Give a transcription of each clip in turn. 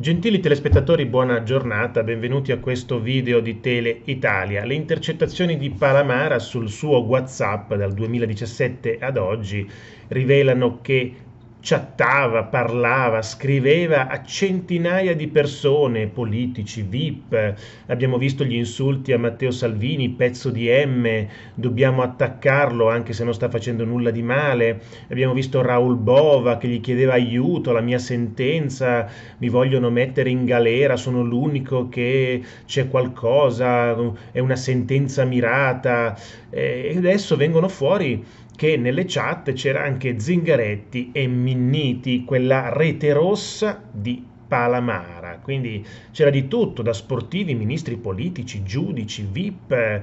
Gentili telespettatori, buona giornata, benvenuti a questo video di Tele Italia. Le intercettazioni di Palamara sul suo WhatsApp dal 2017 ad oggi rivelano che chattava, parlava, scriveva a centinaia di persone, politici, VIP, abbiamo visto gli insulti a Matteo Salvini, pezzo di M, dobbiamo attaccarlo anche se non sta facendo nulla di male, abbiamo visto Raul Bova che gli chiedeva aiuto, la mia sentenza, mi vogliono mettere in galera, sono l'unico che c'è qualcosa, è una sentenza mirata e adesso vengono fuori che nelle chat c'era anche Zingaretti e Minniti, quella rete rossa di Palamara. Quindi c'era di tutto, da sportivi, ministri politici, giudici, VIP,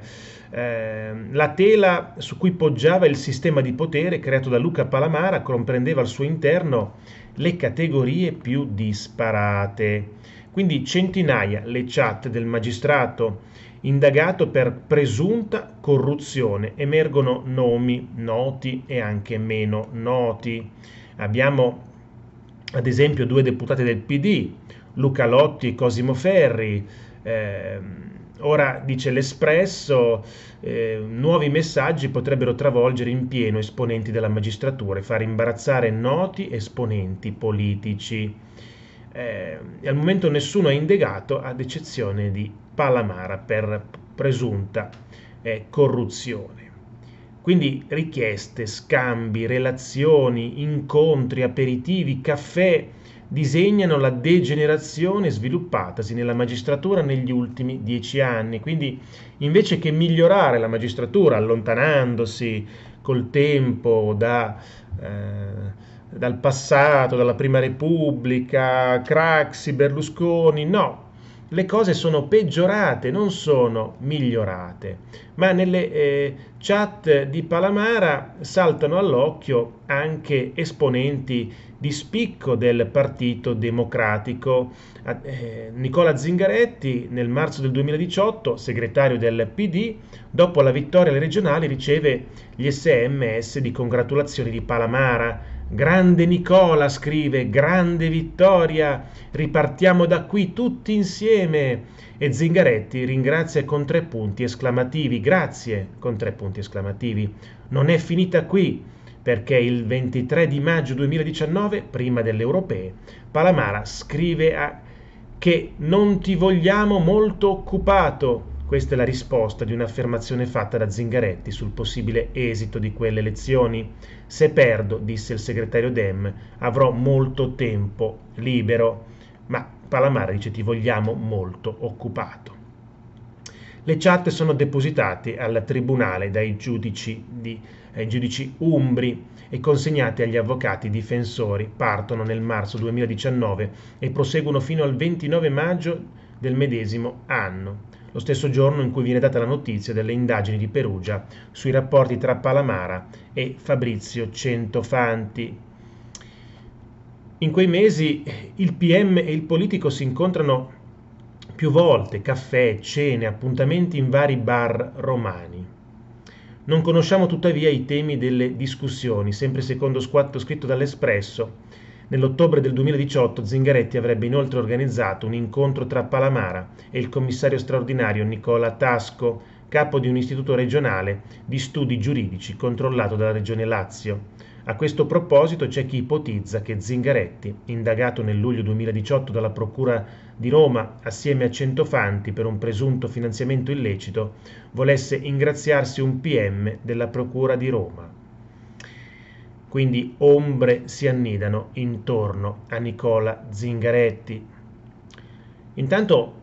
eh, la tela su cui poggiava il sistema di potere creato da Luca Palamara comprendeva al suo interno le categorie più disparate. Quindi centinaia le chat del magistrato indagato per presunta corruzione. Emergono nomi noti e anche meno noti Abbiamo ad esempio due deputati del PD, Luca Lotti e Cosimo Ferri. Eh, ora dice l'Espresso, eh, nuovi messaggi potrebbero travolgere in pieno esponenti della magistratura e far imbarazzare noti esponenti politici. Eh, al momento nessuno è indagato ad eccezione di Palamara per presunta eh, corruzione. Quindi richieste, scambi, relazioni, incontri, aperitivi, caffè disegnano la degenerazione sviluppatasi nella magistratura negli ultimi dieci anni. Quindi invece che migliorare la magistratura allontanandosi col tempo da, eh, dal passato, dalla Prima Repubblica, Craxi, Berlusconi, no, le cose sono peggiorate, non sono migliorate. Ma nelle eh, chat di Palamara saltano all'occhio anche esponenti di spicco del Partito Democratico. Eh, Nicola Zingaretti nel marzo del 2018, segretario del PD, dopo la vittoria alle regionali riceve gli sms di congratulazioni di Palamara Grande Nicola scrive, grande vittoria, ripartiamo da qui tutti insieme. E Zingaretti ringrazia con tre punti esclamativi, grazie con tre punti esclamativi. Non è finita qui, perché il 23 di maggio 2019, prima delle europee, Palamara scrive a... che non ti vogliamo molto occupato questa è la risposta di un'affermazione fatta da Zingaretti sul possibile esito di quelle elezioni. Se perdo, disse il segretario Dem, avrò molto tempo libero. Ma Palamara dice ti vogliamo molto occupato. Le chat sono depositate al tribunale dai giudici, di, eh, giudici umbri e consegnate agli avvocati difensori. Partono nel marzo 2019 e proseguono fino al 29 maggio del medesimo anno lo stesso giorno in cui viene data la notizia delle indagini di Perugia sui rapporti tra Palamara e Fabrizio Centofanti. In quei mesi il PM e il politico si incontrano più volte, caffè, cene, appuntamenti in vari bar romani. Non conosciamo tuttavia i temi delle discussioni, sempre secondo squatto scritto dall'Espresso, Nell'ottobre del 2018 Zingaretti avrebbe inoltre organizzato un incontro tra Palamara e il commissario straordinario Nicola Tasco, capo di un istituto regionale di studi giuridici controllato dalla Regione Lazio. A questo proposito c'è chi ipotizza che Zingaretti, indagato nel luglio 2018 dalla Procura di Roma assieme a Centofanti per un presunto finanziamento illecito, volesse ingraziarsi un PM della Procura di Roma quindi ombre si annidano intorno a Nicola Zingaretti. Intanto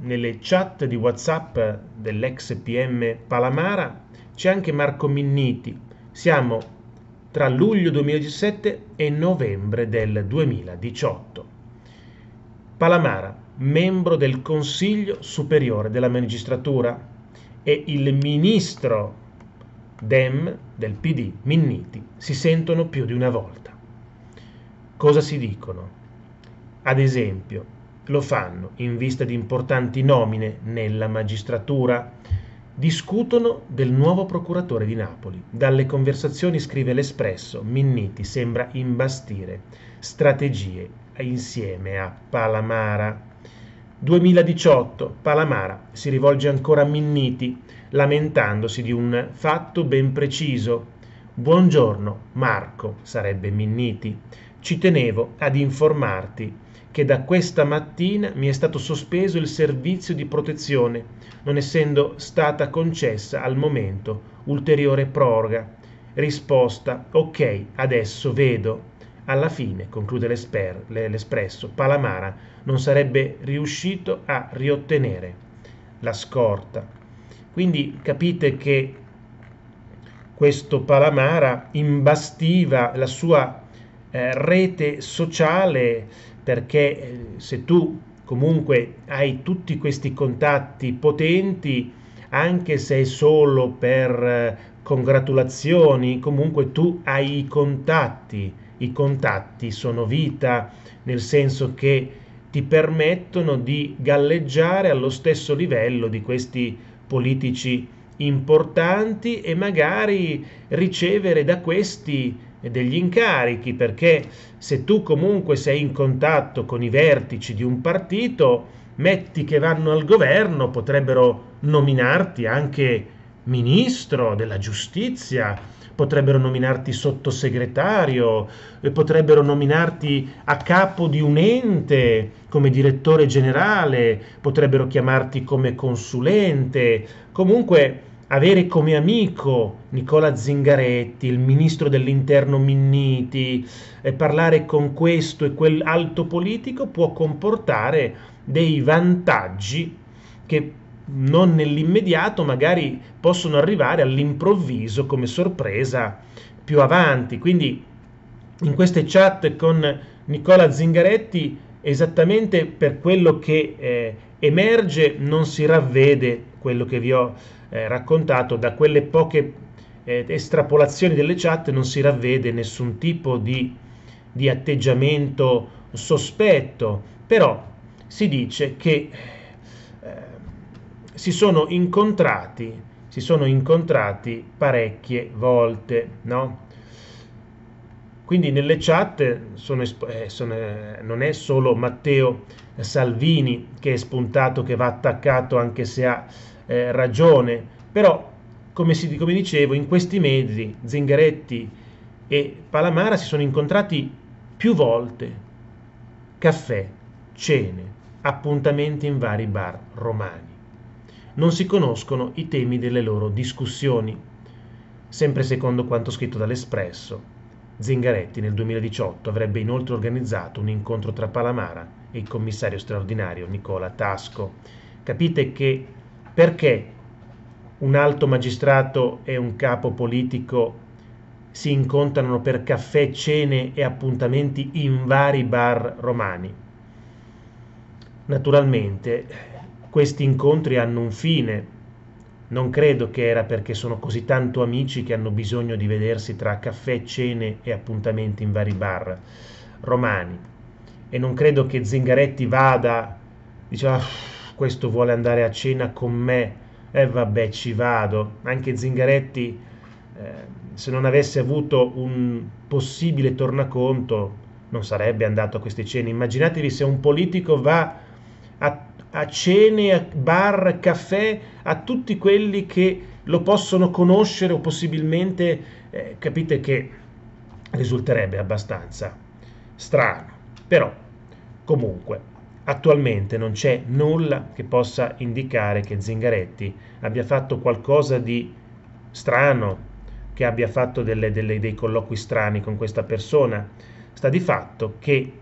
nelle chat di Whatsapp dell'ex PM Palamara c'è anche Marco Minniti. Siamo tra luglio 2017 e novembre del 2018. Palamara, membro del Consiglio Superiore della Magistratura, e il ministro Dem del PD, Minniti, si sentono più di una volta. Cosa si dicono? Ad esempio, lo fanno in vista di importanti nomine nella magistratura. Discutono del nuovo procuratore di Napoli. Dalle conversazioni, scrive l'Espresso, Minniti sembra imbastire strategie insieme a Palamara. 2018 Palamara si rivolge ancora a Minniti, lamentandosi di un fatto ben preciso. Buongiorno, Marco, sarebbe Minniti. Ci tenevo ad informarti che da questa mattina mi è stato sospeso il servizio di protezione, non essendo stata concessa al momento ulteriore proroga. Risposta: Ok, adesso vedo. Alla fine, conclude l'Espresso, Palamara non sarebbe riuscito a riottenere la scorta. Quindi capite che questo Palamara imbastiva la sua eh, rete sociale perché eh, se tu comunque hai tutti questi contatti potenti, anche se è solo per eh, congratulazioni, comunque tu hai i contatti i contatti sono vita, nel senso che ti permettono di galleggiare allo stesso livello di questi politici importanti e magari ricevere da questi degli incarichi, perché se tu comunque sei in contatto con i vertici di un partito, metti che vanno al governo, potrebbero nominarti anche ministro della giustizia, potrebbero nominarti sottosegretario, eh, potrebbero nominarti a capo di un ente come direttore generale, potrebbero chiamarti come consulente, comunque avere come amico Nicola Zingaretti, il ministro dell'interno Minniti, e parlare con questo e quell'alto politico può comportare dei vantaggi che non nell'immediato, magari possono arrivare all'improvviso come sorpresa più avanti. Quindi in queste chat con Nicola Zingaretti esattamente per quello che eh, emerge non si ravvede quello che vi ho eh, raccontato da quelle poche eh, estrapolazioni delle chat non si ravvede nessun tipo di, di atteggiamento sospetto però si dice che si sono incontrati, si sono incontrati parecchie volte, no? Quindi nelle chat sono, eh, sono, eh, non è solo Matteo Salvini che è spuntato, che va attaccato anche se ha eh, ragione, però come, si, come dicevo in questi mezzi Zingaretti e Palamara si sono incontrati più volte, caffè, cene, appuntamenti in vari bar romani non si conoscono i temi delle loro discussioni, sempre secondo quanto scritto dall'Espresso. Zingaretti nel 2018 avrebbe inoltre organizzato un incontro tra Palamara e il commissario straordinario Nicola Tasco. Capite che perché un alto magistrato e un capo politico si incontrano per caffè, cene e appuntamenti in vari bar romani. Naturalmente questi incontri hanno un fine. Non credo che era perché sono così tanto amici che hanno bisogno di vedersi tra caffè, cene e appuntamenti in vari bar romani. E non credo che Zingaretti vada, diceva, ah, questo vuole andare a cena con me, e eh, vabbè ci vado. Anche Zingaretti, eh, se non avesse avuto un possibile tornaconto, non sarebbe andato a queste cene. Immaginatevi se un politico va a cene, a bar, caffè, a tutti quelli che lo possono conoscere o possibilmente eh, capite che risulterebbe abbastanza strano. Però comunque attualmente non c'è nulla che possa indicare che Zingaretti abbia fatto qualcosa di strano, che abbia fatto delle, delle, dei colloqui strani con questa persona. Sta di fatto che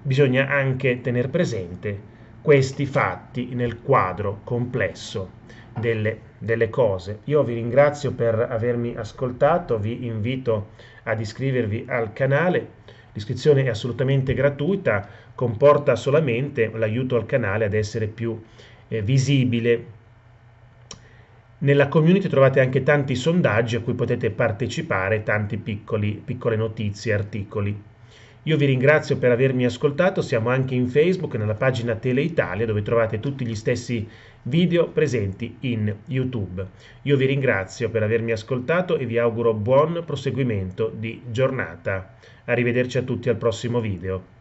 bisogna anche tenere presente questi fatti nel quadro complesso delle, delle, cose. Io vi ringrazio per avermi ascoltato, vi invito ad iscrivervi al canale. L'iscrizione è assolutamente gratuita, comporta solamente l'aiuto al canale ad essere più eh, visibile. Nella community trovate anche tanti sondaggi a cui potete partecipare, tante piccole notizie, articoli. Io vi ringrazio per avermi ascoltato, siamo anche in Facebook, nella pagina Tele Italia, dove trovate tutti gli stessi video presenti in YouTube. Io vi ringrazio per avermi ascoltato e vi auguro buon proseguimento di giornata. Arrivederci a tutti al prossimo video.